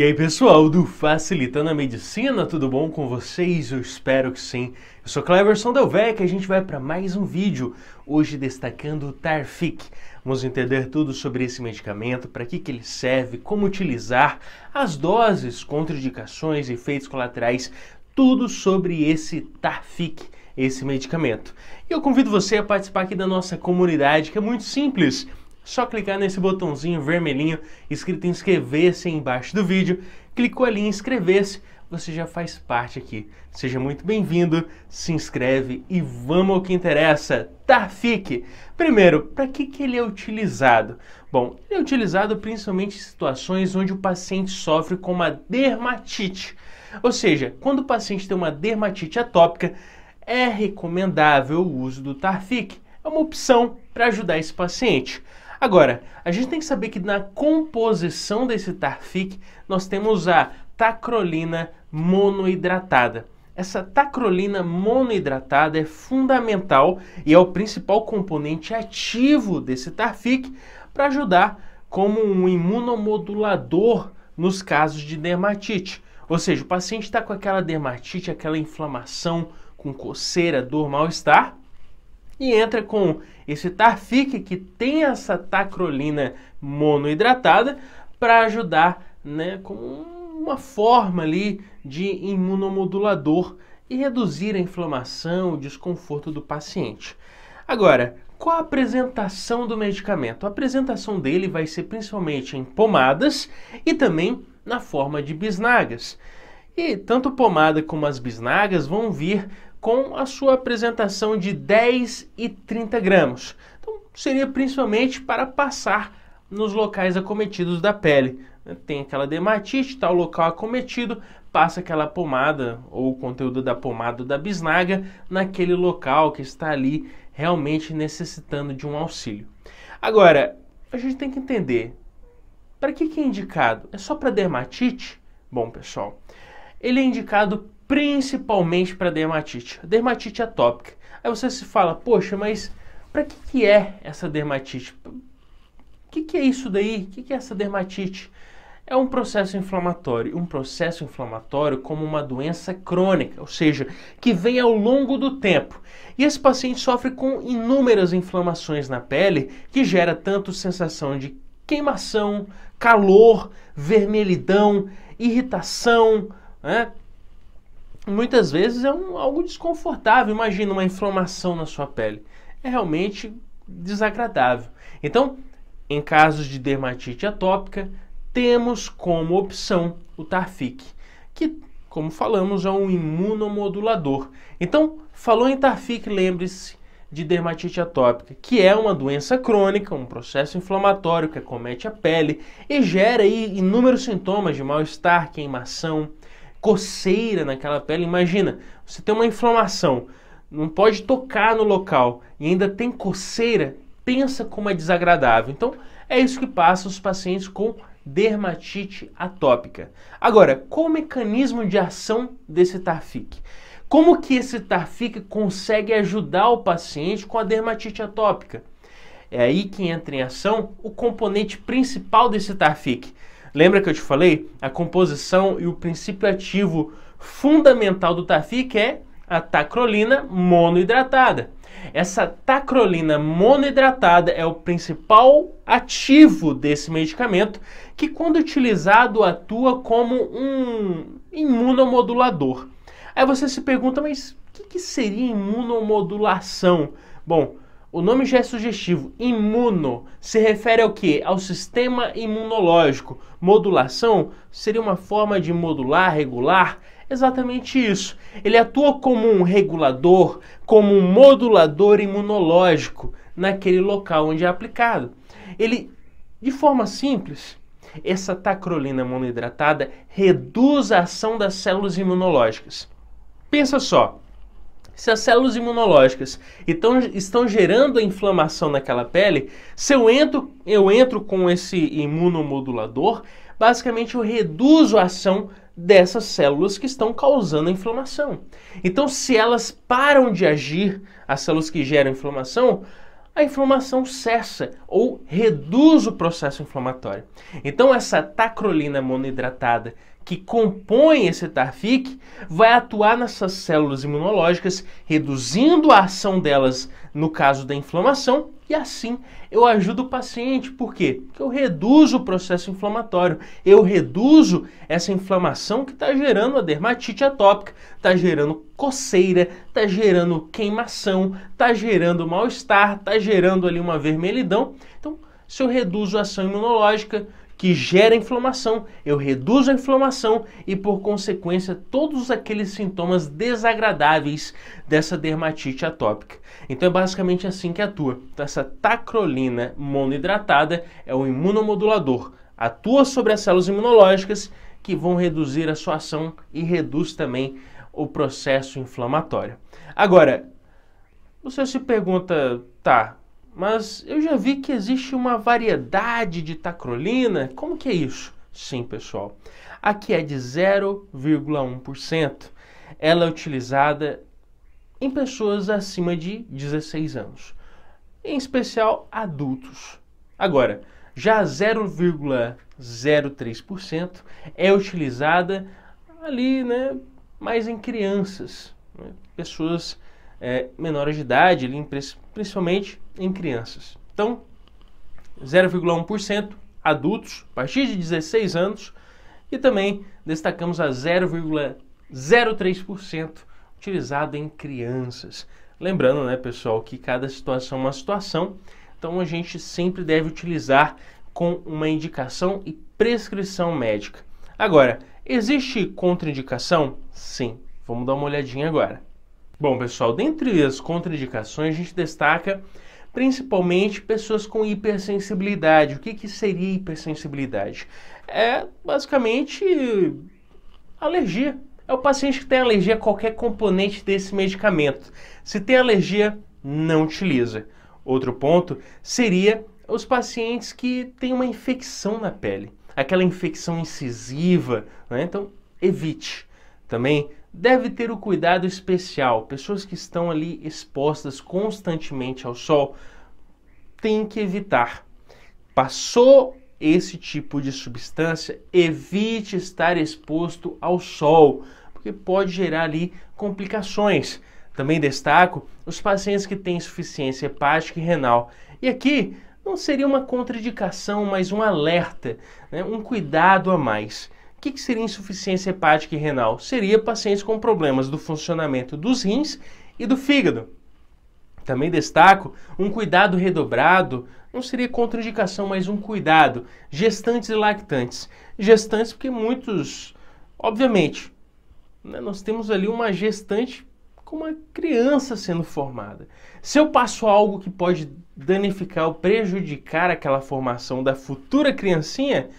E aí pessoal do Facilitando a Medicina, tudo bom com vocês? Eu espero que sim. Eu sou Cleverson Delvec e a gente vai para mais um vídeo, hoje destacando o Tarfic. Vamos entender tudo sobre esse medicamento, para que, que ele serve, como utilizar, as doses, contraindicações, efeitos colaterais, tudo sobre esse Tarfic esse medicamento. E eu convido você a participar aqui da nossa comunidade, que é muito simples só clicar nesse botãozinho vermelhinho escrito inscrever-se embaixo do vídeo. Clicou ali em inscrever-se, você já faz parte aqui. Seja muito bem-vindo, se inscreve e vamos ao que interessa, Tarfic! Tá, Primeiro, para que, que ele é utilizado? Bom, ele é utilizado principalmente em situações onde o paciente sofre com uma dermatite. Ou seja, quando o paciente tem uma dermatite atópica, é recomendável o uso do Tarfic. É uma opção para ajudar esse paciente. Agora, a gente tem que saber que na composição desse tarfic nós temos a tacrolina monoidratada. Essa tacrolina monoidratada é fundamental e é o principal componente ativo desse tarfic para ajudar como um imunomodulador nos casos de dermatite. Ou seja, o paciente está com aquela dermatite, aquela inflamação, com coceira, dor, mal-estar, e entra com esse Tarfic que tem essa tacrolina monoidratada para ajudar né, com uma forma ali de imunomodulador e reduzir a inflamação, o desconforto do paciente. Agora, qual a apresentação do medicamento? A apresentação dele vai ser principalmente em pomadas e também na forma de bisnagas. E tanto pomada como as bisnagas vão vir com a sua apresentação de 10 e 30 gramas. Então, seria principalmente para passar nos locais acometidos da pele. Tem aquela dermatite, tal tá local acometido, passa aquela pomada ou o conteúdo da pomada da bisnaga naquele local que está ali realmente necessitando de um auxílio. Agora, a gente tem que entender, para que, que é indicado? É só para dermatite? Bom, pessoal, ele é indicado principalmente para dermatite. Dermatite atópica. É Aí você se fala, poxa, mas para que, que é essa dermatite? O que, que é isso daí? O que, que é essa dermatite? É um processo inflamatório, um processo inflamatório como uma doença crônica, ou seja, que vem ao longo do tempo. E esse paciente sofre com inúmeras inflamações na pele, que gera tanto sensação de queimação, calor, vermelhidão, irritação, né? muitas vezes é um, algo desconfortável. Imagina uma inflamação na sua pele. É realmente desagradável. Então, em casos de dermatite atópica, temos como opção o Tarfic, que, como falamos, é um imunomodulador. Então, falou em Tarfic, lembre-se de dermatite atópica, que é uma doença crônica, um processo inflamatório que acomete a pele e gera inúmeros sintomas de mal-estar, queimação, coceira naquela pele. Imagina, você tem uma inflamação, não pode tocar no local e ainda tem coceira, pensa como é desagradável. Então, é isso que passa os pacientes com dermatite atópica. Agora, qual o mecanismo de ação desse Tarfic? Como que esse Tarfic consegue ajudar o paciente com a dermatite atópica? É aí que entra em ação o componente principal desse Tarfic, Lembra que eu te falei? A composição e o princípio ativo fundamental do Tafic que é a tacrolina monoidratada. Essa tacrolina monoidratada é o principal ativo desse medicamento que, quando utilizado, atua como um imunomodulador. Aí você se pergunta, mas o que, que seria imunomodulação? Bom, o nome já é sugestivo. Imuno se refere ao que? Ao sistema imunológico. Modulação seria uma forma de modular, regular. Exatamente isso. Ele atua como um regulador, como um modulador imunológico naquele local onde é aplicado. Ele, de forma simples, essa tacrolina monoidratada reduz a ação das células imunológicas. Pensa só, se as células imunológicas estão gerando a inflamação naquela pele, se eu entro, eu entro com esse imunomodulador, basicamente eu reduzo a ação dessas células que estão causando a inflamação. Então, se elas param de agir, as células que geram inflamação, a inflamação cessa ou reduz o processo inflamatório. Então, essa tacrolina monoidratada que compõe esse TARFIC vai atuar nessas células imunológicas, reduzindo a ação delas no caso da inflamação, e assim eu ajudo o paciente. Por quê? Porque eu reduzo o processo inflamatório, eu reduzo essa inflamação que está gerando a dermatite atópica, está gerando coceira, está gerando queimação, está gerando mal-estar, está gerando ali uma vermelhidão. Então, se eu reduzo a ação imunológica, que gera inflamação, eu reduzo a inflamação e, por consequência, todos aqueles sintomas desagradáveis dessa dermatite atópica. Então é basicamente assim que atua. Então, essa tacrolina monoidratada é um imunomodulador, atua sobre as células imunológicas que vão reduzir a sua ação e reduz também o processo inflamatório. Agora, você se pergunta, tá, mas eu já vi que existe uma variedade de tacrolina. Como que é isso? Sim, pessoal. Aqui é de 0,1%. Ela é utilizada em pessoas acima de 16 anos, em especial adultos. Agora, já 0,03% é utilizada ali, né, mais em crianças, né, pessoas é, menores de idade, ali, principalmente em crianças. Então, 0,1% adultos, a partir de 16 anos, e também destacamos a 0,03% utilizado em crianças. Lembrando, né, pessoal, que cada situação é uma situação, então a gente sempre deve utilizar com uma indicação e prescrição médica. Agora, existe contraindicação? Sim. Vamos dar uma olhadinha agora. Bom, pessoal, dentre as contraindicações, a gente destaca principalmente pessoas com hipersensibilidade. O que, que seria hipersensibilidade? É basicamente alergia. É o paciente que tem alergia a qualquer componente desse medicamento. Se tem alergia, não utiliza. Outro ponto seria os pacientes que têm uma infecção na pele, aquela infecção incisiva, né? então evite. Também deve ter o cuidado especial. Pessoas que estão ali expostas constantemente ao sol têm que evitar. Passou esse tipo de substância, evite estar exposto ao sol, porque pode gerar ali complicações. Também destaco os pacientes que têm insuficiência hepática e renal. E aqui não seria uma contraindicação, mas um alerta, né? um cuidado a mais. O que, que seria insuficiência hepática e renal? Seria pacientes com problemas do funcionamento dos rins e do fígado. Também destaco um cuidado redobrado, não seria contraindicação, mas um cuidado, gestantes e lactantes. Gestantes porque muitos, obviamente, né, nós temos ali uma gestante com uma criança sendo formada. Se eu passo algo que pode danificar ou prejudicar aquela formação da futura criancinha,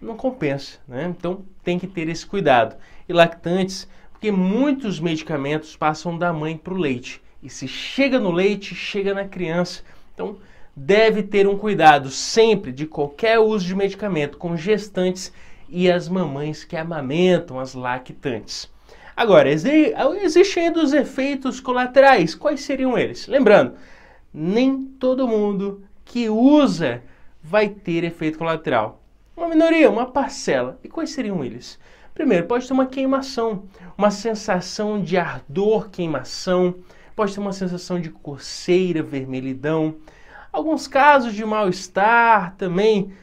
não compensa, né? Então tem que ter esse cuidado. E lactantes, porque muitos medicamentos passam da mãe para o leite. E se chega no leite, chega na criança. Então deve ter um cuidado sempre de qualquer uso de medicamento com gestantes e as mamães que amamentam as lactantes. Agora, existem ainda os efeitos colaterais. Quais seriam eles? Lembrando, nem todo mundo que usa vai ter efeito colateral. Uma minoria, uma parcela. E quais seriam eles? Primeiro, pode ter uma queimação, uma sensação de ardor, queimação, pode ter uma sensação de coceira, vermelhidão, alguns casos de mal-estar também,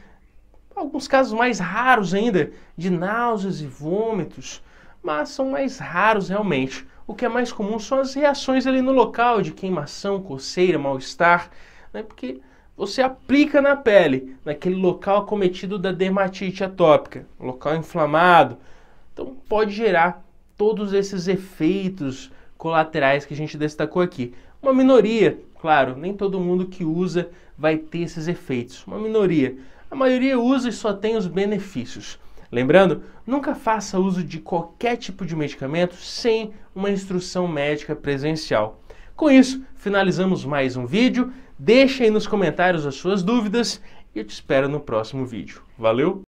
alguns casos mais raros ainda, de náuseas e vômitos, mas são mais raros realmente. O que é mais comum são as reações ali no local de queimação, coceira, mal-estar, né? porque você aplica na pele, naquele local acometido da dermatite atópica, local inflamado. Então pode gerar todos esses efeitos colaterais que a gente destacou aqui. Uma minoria, claro, nem todo mundo que usa vai ter esses efeitos. Uma minoria. A maioria usa e só tem os benefícios. Lembrando, nunca faça uso de qualquer tipo de medicamento sem uma instrução médica presencial. Com isso, finalizamos mais um vídeo. Deixa aí nos comentários as suas dúvidas e eu te espero no próximo vídeo. Valeu!